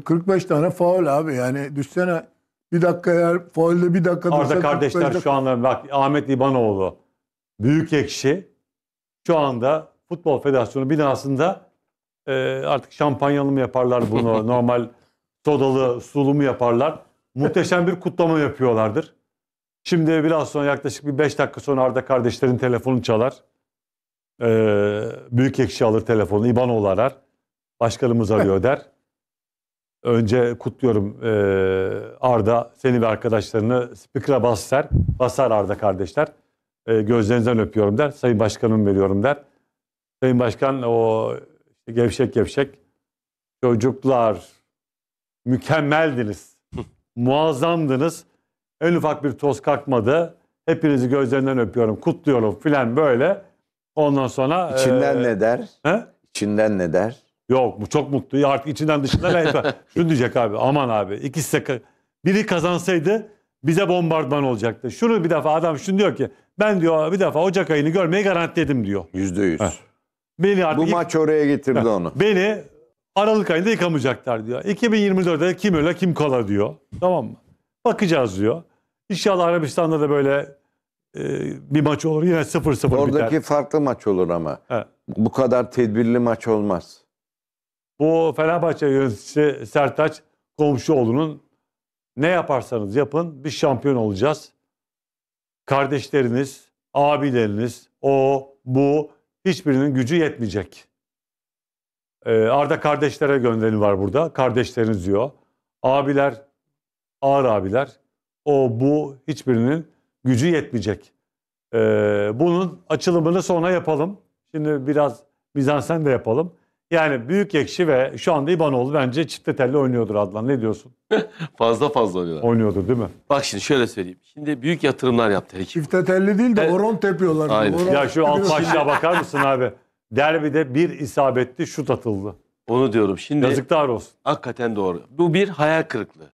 45 e, tane faul abi yani düşsene bir dakika eğer faulde bir dakika Arda kardeşler dakika... şu anda bak Ahmet İbanoğlu büyük ekşi şu anda Futbol Federasyonu binasında e, artık şampanyalı mı yaparlar bunu normal sodalı sulu mu yaparlar. Muhteşem bir kutlama yapıyorlardır. Şimdi biraz sonra yaklaşık bir 5 dakika sonra Arda kardeşlerin telefonu çalar. Ee, büyük ekşi alır telefonu, İbanoğlu arar. Başkanımız arıyor der. Önce kutluyorum e, Arda seni ve arkadaşlarını Spikra Basser, Basar Arda kardeşler. E, gözlerinizden öpüyorum der. Sayın Başkanım veriyorum der. Sayın Başkan o gevşek gevşek çocuklar mükemmeldiniz. Muazzamdınız. En ufak bir toz kalkmadı. Hepinizi gözlerinden öpüyorum, kutluyorum filan böyle. Ondan sonra... E, İçinden e, ne der? He? İçinden ne der? Yok bu çok mutlu. Artık içinden dışından gayet Şunu diyecek abi aman abi ikisi de biri kazansaydı bize bombardıman olacaktı. Şunu bir defa adam şunu diyor ki ben diyor bir defa Ocak ayını görmeyi garantiledim diyor. Yüzde yüz. Beni artık Bu maç oraya getirdi Heh. onu. Beni Aralık ayında yıkamayacaklar diyor. 2024'de kim öle kim kala diyor. Tamam mı? Bakacağız diyor. İnşallah Arabistan'da da böyle e, bir maç olur. Yine 0-0 biter. Oradaki farklı maç olur ama. Evet. Bu kadar tedbirli maç olmaz. Bu Fenerbahçe yöneticisi Sertaç Komşuoğlu'nun ne yaparsanız yapın biz şampiyon olacağız. Kardeşleriniz, abileriniz, o, bu hiçbirinin gücü yetmeyecek. Ee, Arda kardeşlere göndereni var burada. Kardeşleriniz diyor. Abiler, ağır abiler. O, bu hiçbirinin gücü yetmeyecek. Ee, bunun açılımını sonra yapalım. Şimdi biraz mizansen de yapalım. Yani büyük ekşi ve şu anda İbanoğlu bence çifte telli oynuyordur Adlan. Ne diyorsun? fazla fazla oynuyorlar. Oynuyordur değil mi? Bak şimdi şöyle söyleyeyim. Şimdi büyük yatırımlar yaptı her Çifte telli değil de Evet. tepiyorlar. Aynen. Horon Ya şu alt tepiyorlar. bakar mısın abi? Derbide bir isabetli şut atıldı. Onu diyorum. Şimdi Yazıklar olsun. hakikaten doğru. Bu bir hayal kırıklığı.